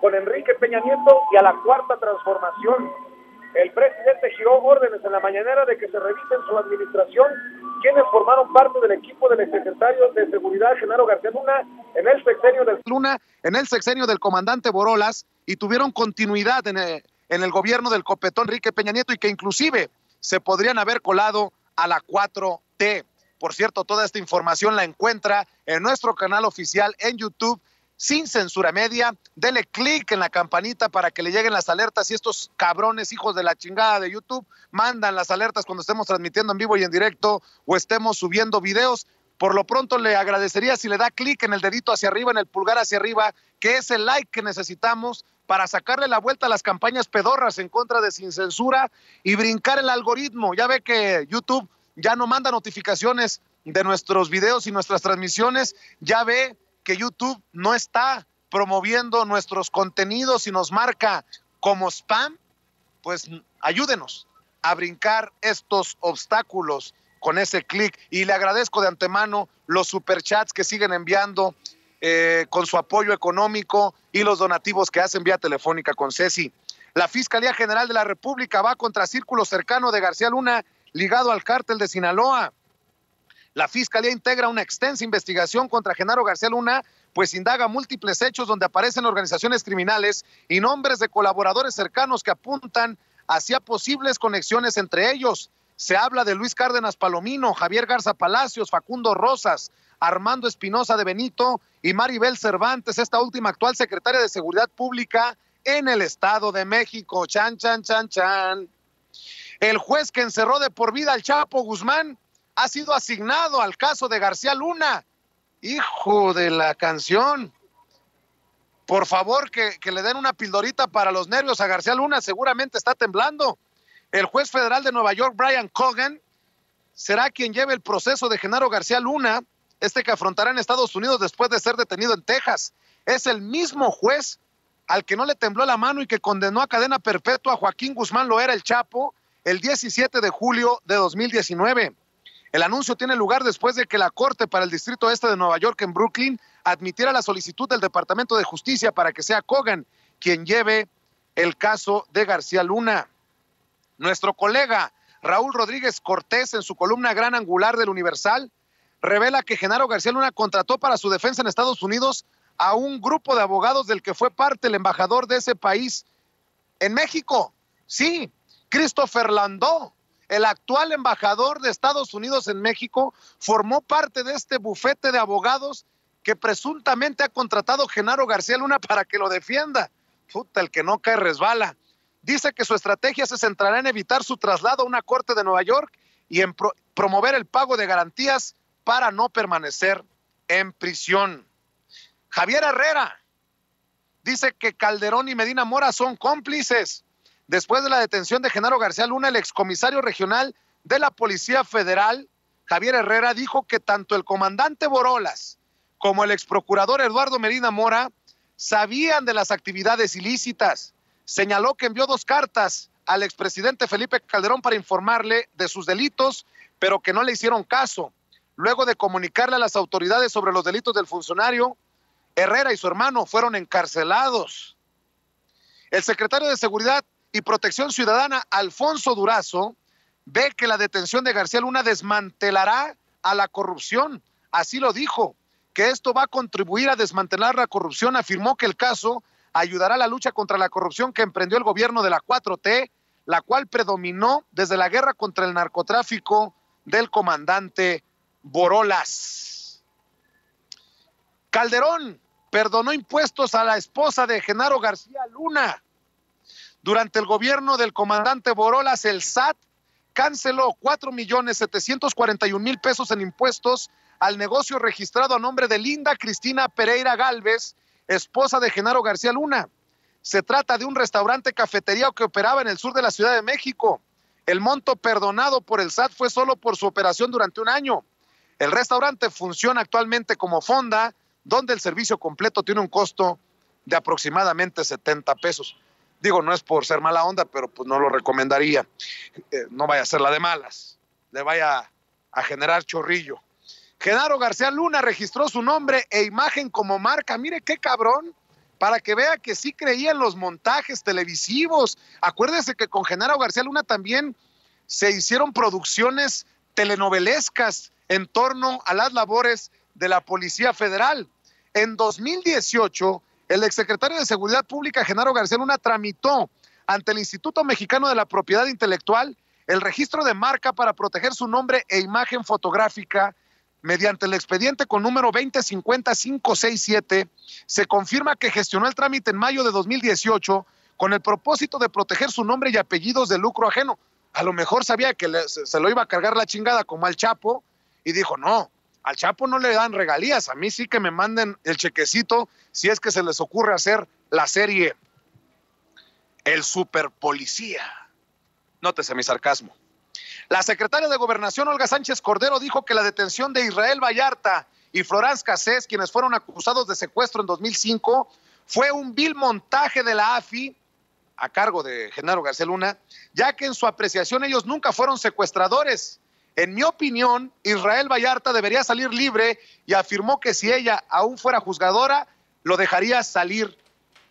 con Enrique Peña Nieto y a la cuarta transformación. El presidente giró órdenes en la mañanera de que se revisen su administración quienes formaron parte del equipo del secretario de Seguridad Genaro García Luna en el sexenio del Luna, en el sexenio del comandante Borolas y tuvieron continuidad en eh, en el gobierno del copetón Enrique Peña Nieto y que inclusive se podrían haber colado a la 4T. Por cierto, toda esta información la encuentra en nuestro canal oficial en YouTube sin censura media. Dele clic en la campanita para que le lleguen las alertas. Y estos cabrones, hijos de la chingada de YouTube, mandan las alertas cuando estemos transmitiendo en vivo y en directo o estemos subiendo videos. Por lo pronto le agradecería si le da clic en el dedito hacia arriba, en el pulgar hacia arriba, que es el like que necesitamos para sacarle la vuelta a las campañas pedorras en contra de sin censura y brincar el algoritmo. Ya ve que YouTube ya no manda notificaciones de nuestros videos y nuestras transmisiones, ya ve que YouTube no está promoviendo nuestros contenidos y nos marca como spam, pues ayúdenos a brincar estos obstáculos con ese clic. Y le agradezco de antemano los superchats que siguen enviando eh, con su apoyo económico y los donativos que hacen vía telefónica con Ceci. La Fiscalía General de la República va contra círculo cercano de García Luna ligado al cártel de Sinaloa. La Fiscalía integra una extensa investigación contra Genaro García Luna, pues indaga múltiples hechos donde aparecen organizaciones criminales y nombres de colaboradores cercanos que apuntan hacia posibles conexiones entre ellos. Se habla de Luis Cárdenas Palomino, Javier Garza Palacios, Facundo Rosas, Armando Espinosa de Benito y Maribel Cervantes, esta última actual secretaria de Seguridad Pública en el Estado de México. Chan, chan, chan, chan. El juez que encerró de por vida al Chapo Guzmán ha sido asignado al caso de García Luna, hijo de la canción. Por favor, que, le den una pildorita para los nervios a García Luna, seguramente está temblando. El juez federal de Nueva York, Brian Cogan, será quien lleve el proceso de Genaro García Luna, este que afrontará en Estados Unidos después de ser detenido en Texas. Es el mismo juez al que no le tembló la mano y que condenó a cadena perpetua a Joaquín Guzmán Loera el Chapo el 17 de julio de 2019. El anuncio tiene lugar después de que la Corte para el Distrito Este de Nueva York en Brooklyn admitiera la solicitud del Departamento de Justicia para que sea Cogan quien lleve el caso de García Luna. Nuestro colega Raúl Rodríguez Cortés, en su columna Gran Angular del Universal, revela que Genaro García Luna contrató para su defensa en Estados Unidos a un grupo de abogados del que fue parte el embajador de ese país en México. Sí, Christopher Landó, el actual embajador de Estados Unidos en México formó parte de este bufete de abogados que presuntamente ha contratado Genaro García Luna para que lo defienda. Puta, el que no cae resbala. Dice que su estrategia se centrará en evitar su traslado a una corte de Nueva York y en promover el pago de garantías para no permanecer en prisión. Javier Herrera dice que Calderón y Medina Mora son cómplices Después de la detención de Genaro García Luna, el excomisario regional de la Policía Federal, Javier Herrera, dijo que tanto el comandante Borolas como el exprocurador Eduardo Medina Mora sabían de las actividades ilícitas. Señaló que envió dos cartas al expresidente Felipe Calderón para informarle de sus delitos, pero que no le hicieron caso. Luego de comunicarle a las autoridades sobre los delitos del funcionario, Herrera y su hermano fueron encarcelados. El secretario de Seguridad y Protección Ciudadana, Alfonso Durazo, ve que la detención de García Luna desmantelará a la corrupción. Así lo dijo, que esto va a contribuir a desmantelar la corrupción. Afirmó que el caso ayudará a la lucha contra la corrupción que emprendió el gobierno de la 4T, la cual predominó desde la guerra contra el narcotráfico del comandante Borolas. Calderón perdonó impuestos a la esposa de Genaro García Luna durante el gobierno del comandante Borolas, el SAT canceló 4.741.000 pesos en impuestos al negocio registrado a nombre de Linda Cristina Pereira Galvez, esposa de Genaro García Luna. Se trata de un restaurante cafetería que operaba en el sur de la Ciudad de México. El monto perdonado por el SAT fue solo por su operación durante un año. El restaurante funciona actualmente como fonda, donde el servicio completo tiene un costo de aproximadamente 70 pesos. Digo, no es por ser mala onda, pero pues no lo recomendaría. Eh, no vaya a ser la de malas, le vaya a generar chorrillo. Genaro García Luna registró su nombre e imagen como marca. Mire qué cabrón, para que vea que sí creía en los montajes televisivos. Acuérdese que con Genaro García Luna también se hicieron producciones telenovelescas en torno a las labores de la Policía Federal. En 2018 el exsecretario de Seguridad Pública, Genaro García Luna, tramitó ante el Instituto Mexicano de la Propiedad Intelectual el registro de marca para proteger su nombre e imagen fotográfica. Mediante el expediente con número 2050567, se confirma que gestionó el trámite en mayo de 2018 con el propósito de proteger su nombre y apellidos de lucro ajeno. A lo mejor sabía que se lo iba a cargar la chingada como al Chapo y dijo, no, al Chapo no le dan regalías, a mí sí que me manden el chequecito si es que se les ocurre hacer la serie El Super Policía. Nótese mi sarcasmo. La secretaria de Gobernación, Olga Sánchez Cordero, dijo que la detención de Israel Vallarta y Florán Casés, quienes fueron acusados de secuestro en 2005, fue un vil montaje de la AFI a cargo de Genaro García Luna, ya que en su apreciación ellos nunca fueron secuestradores, en mi opinión, Israel Vallarta debería salir libre y afirmó que si ella aún fuera juzgadora, lo dejaría salir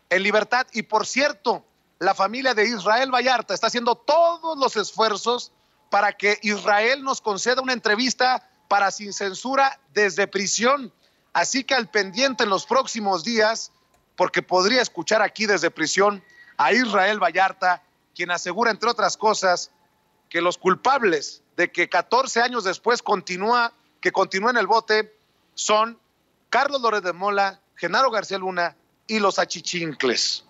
en libertad. Y por cierto, la familia de Israel Vallarta está haciendo todos los esfuerzos para que Israel nos conceda una entrevista para sin censura desde prisión. Así que al pendiente en los próximos días, porque podría escuchar aquí desde prisión a Israel Vallarta, quien asegura, entre otras cosas, que los culpables de que 14 años después continúa, que continúa en el bote son Carlos López de Mola, Genaro García Luna y los achichincles.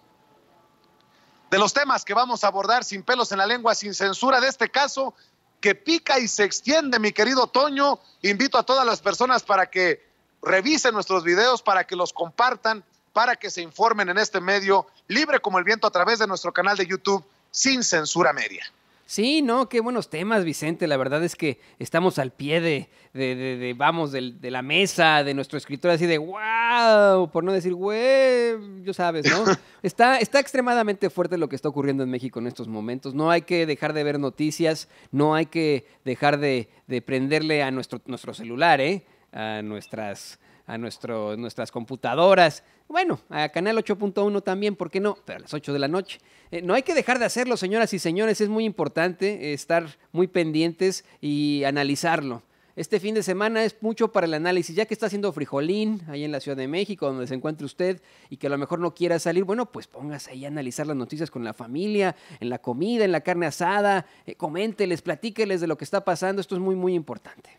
De los temas que vamos a abordar sin pelos en la lengua, sin censura, de este caso que pica y se extiende, mi querido Toño, invito a todas las personas para que revisen nuestros videos, para que los compartan, para que se informen en este medio libre como el viento a través de nuestro canal de YouTube sin censura media. Sí, no, qué buenos temas, Vicente. La verdad es que estamos al pie de, de, de, vamos, de, la mesa, de nuestro escritor, así de wow, por no decir, güey, yo sabes, ¿no? está, está extremadamente fuerte lo que está ocurriendo en México en estos momentos. No hay que dejar de ver noticias, no hay que dejar de, prenderle a nuestro, nuestro celular, ¿eh? A nuestras, a nuestro, nuestras computadoras bueno, a Canal 8.1 también, ¿por qué no? Pero a las 8 de la noche. Eh, no hay que dejar de hacerlo, señoras y señores. Es muy importante eh, estar muy pendientes y analizarlo. Este fin de semana es mucho para el análisis, ya que está haciendo frijolín ahí en la Ciudad de México, donde se encuentre usted y que a lo mejor no quiera salir, bueno, pues póngase ahí a analizar las noticias con la familia, en la comida, en la carne asada, eh, coménteles, platíqueles de lo que está pasando, esto es muy, muy importante.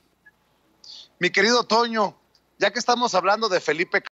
Mi querido Toño, ya que estamos hablando de Felipe